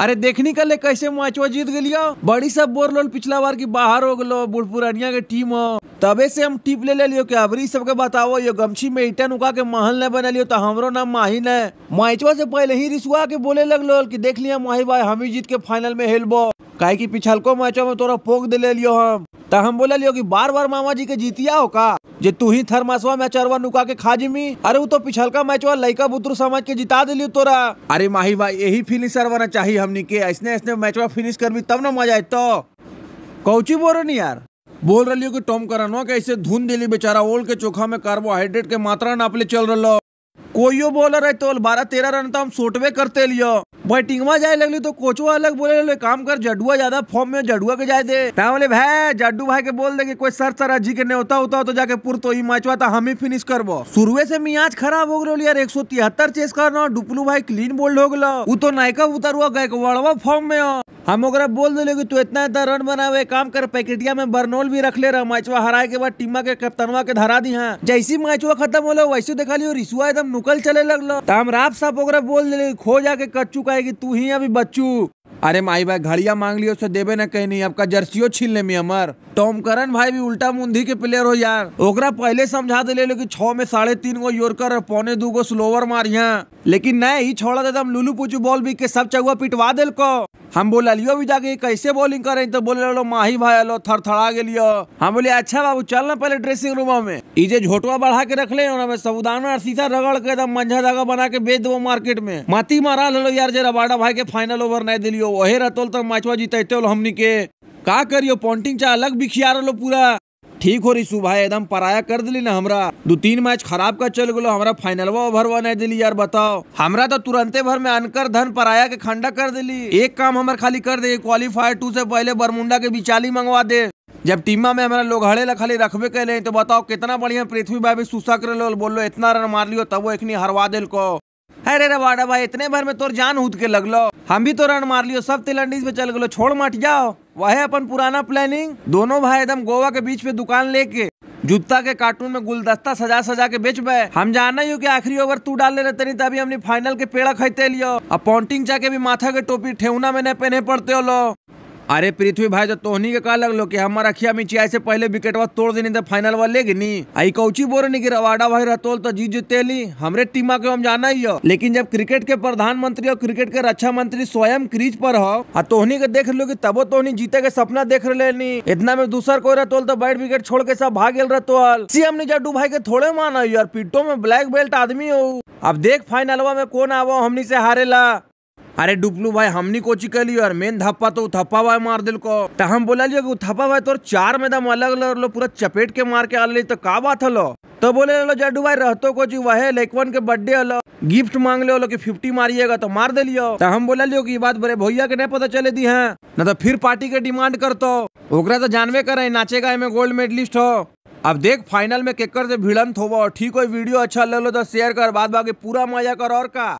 अरे देखनी कल कैसे मैचवा जीत गलियो बड़ी सब बोर लोल पिछला बार की बाहर हो गलो बुढ़पुरानिया के टीम हो तबे से हम टीप ले लियो के अबरी सबके बताओ ये गमछी में ईटा उगा के महल न बना लियो तो हमरो नाम माही ने मैचवा से पहले ही रिसुआ के बोले लगलो कि देख लिया माही भाई हम ही जीत के फाइनल में हेलबो काहे की पिछलको मैचों में तोरा पोक दे ले लियो हम त हम बोले लियो की बार बार मामा जी के जीतिया हो का जे तू ही थर्मासवा मैचरवा नुका के खा जिमी अरे वो तो पिछलका मैचवा लइका बुतरु समझ के जिता दिलियो तोरा अरे माही भाई यही फिनिशर बना चाहिए हमनी के ऐसने ऐसने मैचवा फिनिश करबी तब ना मजा आए तो कौची बोल रही यार बोल रही हो कि टॉम करनवा कैसे धुन दिली बेचारा ओल के चोखा में कार्बोहाइड्रेट के मात्रा नापले चल रहा कोइयो बॉलर है तो बारह तेरह रन तो हम सोटवे करते लियो बैटिंगवा जाए लगली तो कोचो अलग बोले ले काम कर जडुआ ज्यादा फॉर्म में जडुआ के जाए दे ता बोले भाई जड्डू भाई के बोल दे कि कोई सर सर जी के नेवता होता होता तो जाके पुर तो ई मैचवा था हम ही फिनिश करबो शुरुए से मियाज खराब हो गलो यार 173 चेस करना डुपलू भाई क्लीन बोल्ड हो गलो उ तो नायका उतरुआ गए वड़वा फॉर्म में हम ओकरा बोल दिले कि तू इतना इतना रन बनावे काम कर पैकेटिया में बर्नोल भी रख ले रहा मैचवा हराए के बाद टीमा के कप्तानवा के धरा दी हाँ जैसे मैचवा खत्म होलो वैसे देखा लियो रिसुआ एकदम नुकल चले लगल तो हम राब साहब ओकरा बोल दिले खो जाके कच्चू कहे की तू ही अभी बच्चू अरे माई भाई घड़िया मांग लियो सो तो देवे न कहीं नहीं आपका जर्सियो छीन ले में अमर टॉम करन भाई भी उल्टा मुंदी के प्लेयर हो यार ओकरा पहले समझा दे ले लो कि छो में साढ़े तीन गो योरकर और पौने दू गो स्लोवर मारिया लेकिन नहीं छोड़ा दे तो हम लुलू पुचू बॉल भी के सब चगुआ पिटवा दिल को हम बोला लियो अभी जाके कैसे बॉलिंग करे तो बोले लो माही भाई लो थर थड़ा गलियो हम बोले अच्छा बाबू चल ना पहले ड्रेसिंग रूम में इजे झोटवा बढ़ा के रख ले सबुदाना और रगड़ के एकदम मंझा जगह बना के बेच दो मार्केट में माती मारा लो यार जे रबाडा भाई के फाइनल ओवर नहीं दिलियो वही रतोल तब मैचवा जीते हमनी के का करियो पॉन्टिंग चा अलग बिखियार लो पूरा ठीक हो रही सुबह एकदम पराया कर दिली ना हमरा दो तीन मैच खराब का चल गलो हमरा फाइनलवा ओवर बना दिली यार बताओ हमरा तो तुरंते भर में अनकर धन पराया के खंडा कर दिली एक काम हमारे खाली कर दे क्वालिफायर टू से पहले बरमुंडा के बिचाली मंगवा दे जब टीमा में हमारा लोग हड़े ला खाली रखबे कर तो बताओ कितना बढ़िया पृथ्वी भाई भी कर लो बोलो इतना रन मार लियो तब वो एक हरवा दिल को अरे रे वाडा भाई इतने भर में तोर जान हूद के लगलो हम भी तो रन मार लियो सब तिलंडीज में चल गलो छोड़ मट जाओ वह अपन पुराना प्लानिंग दोनों भाई एकदम गोवा के बीच पे दुकान लेके जूता के कार्टून में गुलदस्ता सजा सजा के बेच बे हम जाना हूँ कि आखिरी ओवर तू डाल ले तनी तभी हमने फाइनल के पेड़ा खेते लियो अब पॉन्टिंग जाके भी माथा के टोपी ठेवना में न पहने पड़ते हो लो अरे पृथ्वी भाई तो तोहनी के कहा लगलो कि हमारा अखिया मिचिया से पहले वा तोड़ देनी फाइनल वा लेगी नी आई कौची बोरनी की रवाडा भाई रतोल तो जीत जीतेली हमरे टीमा के हम जाना ही हो लेकिन जब क्रिकेट के प्रधानमंत्री और क्रिकेट के रक्षा मंत्री स्वयं क्रीज पर हो आ तोहनी के देख लो की तबो तोहनी जीते के सपना देख रहे नी इतना में दूसर कोई रतोल तो बैट विकेट छोड़ के सब भाग गए रतोल सीएम निजाडू भाई के थोड़े माना यार पिट्टो में ब्लैक बेल्ट आदमी हो अब देख फाइनलवा में कौन आवो हमनी से हारेला अरे डुपलू भाई हमनी कोची कर लियो यार मेन धप्पा तो थप्पा भाई मार दिल को तो हम बोला लियो थप्पा भाई तो चार मैदान अलग अलग लो पूरा चपेट के मार के आ आल तो का बात हलो तो बोले लो जडू भाई रहतो को जी वह लेकवन के बर्थडे हलो गिफ्ट मांग ले लो कि फिफ्टी मारिएगा तो मार दे लियो तो हम बोला लियो की बात बड़े भैया के नहीं पता चले दी है न तो फिर पार्टी के डिमांड कर तो ओकरा तो जानवे करे नाचेगा एमे गोल्ड मेडलिस्ट हो अब देख फाइनल में केकर से भिड़ंत होगा ठीक हो वीडियो अच्छा लगे लो तो शेयर कर बाद बाकी पूरा मजा कर और का